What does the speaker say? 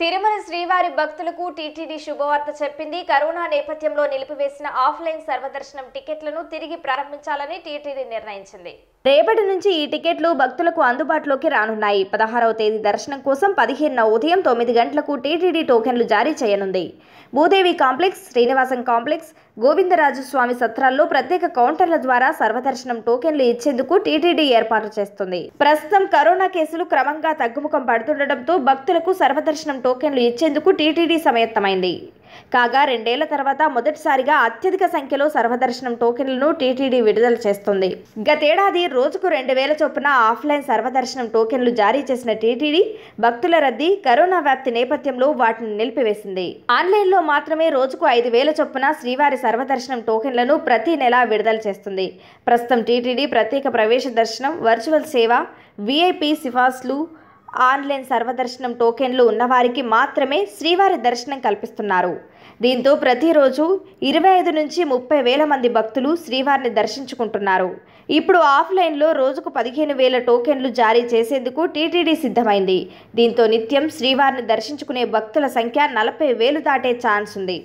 తిరుమల శ్రీవారి భక్తులకు టీటీడీ శుభవార్త చెప్పింది కరోనా నేపథ్యంలో నిలిపివేసిన ఆఫ్లైన్ సర్వదర్శనం టికెట్లను తిరిగి ప్రారంభించాలని టీటీడీ నిర్ణయించింది రేపటి నుంచి ఈ టికెట్లు భక్తులకు అందుబాటులోకి రానున్నాయి పదహారవ తేదీ దర్శనం కోసం పదిహేనున ఉదయం తొమ్మిది గంటలకు టీటీడీ టోకెన్లు జారీ చేయనుంది భూదేవి కాంప్లెక్స్ శ్రీనివాసం కాంప్లెక్స్ గోవిందరాజు స్వామి సత్రాల్లో ప్రత్యేక కౌంటర్ల ద్వారా సర్వదర్శనం టోకెన్లు ఇచ్చేందుకు టీటీడీ ఏర్పాటు చేస్తుంది ప్రస్తుతం కరోనా కేసులు క్రమంగా తగ్గుముఖం పడుతుండటంతో భక్తులకు సర్వదర్శనం టోకెన్లు ఇచ్చేందుకు టీటీడీ సమయత్తమైంది కాగా రెండేళ్ల తర్వాత మొదటిసారిగా అత్యధిక సంఖ్యలో సర్వదర్శనం టోకెన్లను టీటీడీ విడుదల చేస్తుంది గతేడాది రోజుకు రెండు వేల చొప్పున ఆఫ్లైన్ సర్వదర్శనం టోకెన్లు జారీ చేసిన టీటీడీ భక్తుల రద్దీ కరోనా వ్యాప్తి నేపథ్యంలో వాటిని నిలిపివేసింది ఆన్లైన్లో మాత్రమే రోజుకు ఐదు వేల చొప్పున శ్రీవారి సర్వదర్శనం టోకెన్లను ప్రతి నెల విడుదల చేస్తుంది ప్రస్తుతం టీటీడీ ప్రత్యేక ప్రవేశ దర్శనం వర్చువల్ సేవ విఐపి సిఫార్సులు ఆన్లైన్ సర్వదర్శనం టోకెన్లు ఉన్నవారికి మాత్రమే శ్రీవారి దర్శనం కల్పిస్తున్నారు దీంతో ప్రతిరోజు ఇరవై ఐదు నుంచి ముప్పై వేల మంది భక్తులు శ్రీవారిని దర్శించుకుంటున్నారు ఇప్పుడు ఆఫ్లైన్లో రోజుకు పదిహేను వేల టోకెన్లు జారీ చేసేందుకు టీటీడీ సిద్ధమైంది దీంతో నిత్యం శ్రీవారిని దర్శించుకునే భక్తుల సంఖ్య నలభై వేలు దాటే ఛాన్స్ ఉంది